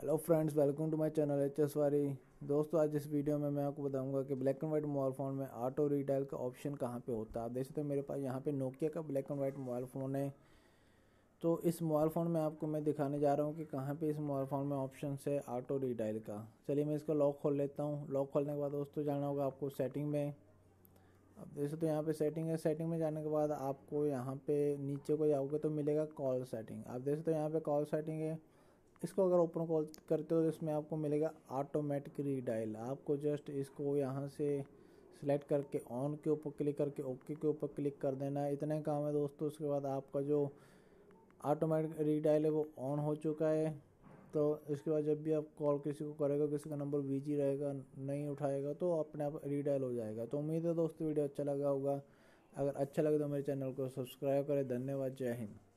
hello friends welcome to my channel H S वारी दोस्तों आज इस वीडियो में मैं आपको बताऊंगा कि black and white mobile phone में ऑटो रिटेल का ऑप्शन कहाँ पे होता है आप देख सकते मेरे पास यहाँ पे नोकिया का black and white mobile phone है तो इस मोबाइल फ़ोन में आपको मैं दिखाने जा रहा हूँ कि कहाँ पर इस मोबाइल फ़ोन में ऑप्शन है ऑटो रिटेल का चलिए मैं इसका लॉक खोल लेता हूँ लॉक खोलने के बाद दोस्तों जाना होगा आपको सेटिंग में अब देख सकते हो यहाँ पे सेटिंग है सेटिंग में जाने के बाद आपको यहाँ पे नीचे को जाओगे तो मिलेगा कॉल सेटिंग आप देख सकते हो यहाँ पे कॉल सेटिंग है इसको अगर ओपन कॉल करते हो तो इसमें आपको मिलेगा ऑटोमेटिक रीडाइल आपको जस्ट इसको यहाँ से सिलेक्ट करके ऑन के ऊपर क्लिक करके ओके के ऊपर क्लिक कर देना है इतने काम है दोस्तों उसके बाद आपका जो ऑटोमेटिक रीडाइल है वो ऑन हो चुका है तो इसके बाद जब भी आप कॉल किसी को करेगा किसी का नंबर बिजी रहेगा नहीं उठाएगा तो अपने आप रीडाइल हो जाएगा तो उम्मीद है दोस्तों वीडियो अच्छा लगा होगा अगर अच्छा लगे तो मेरे चैनल को सब्सक्राइब करें धन्यवाद जय हिंद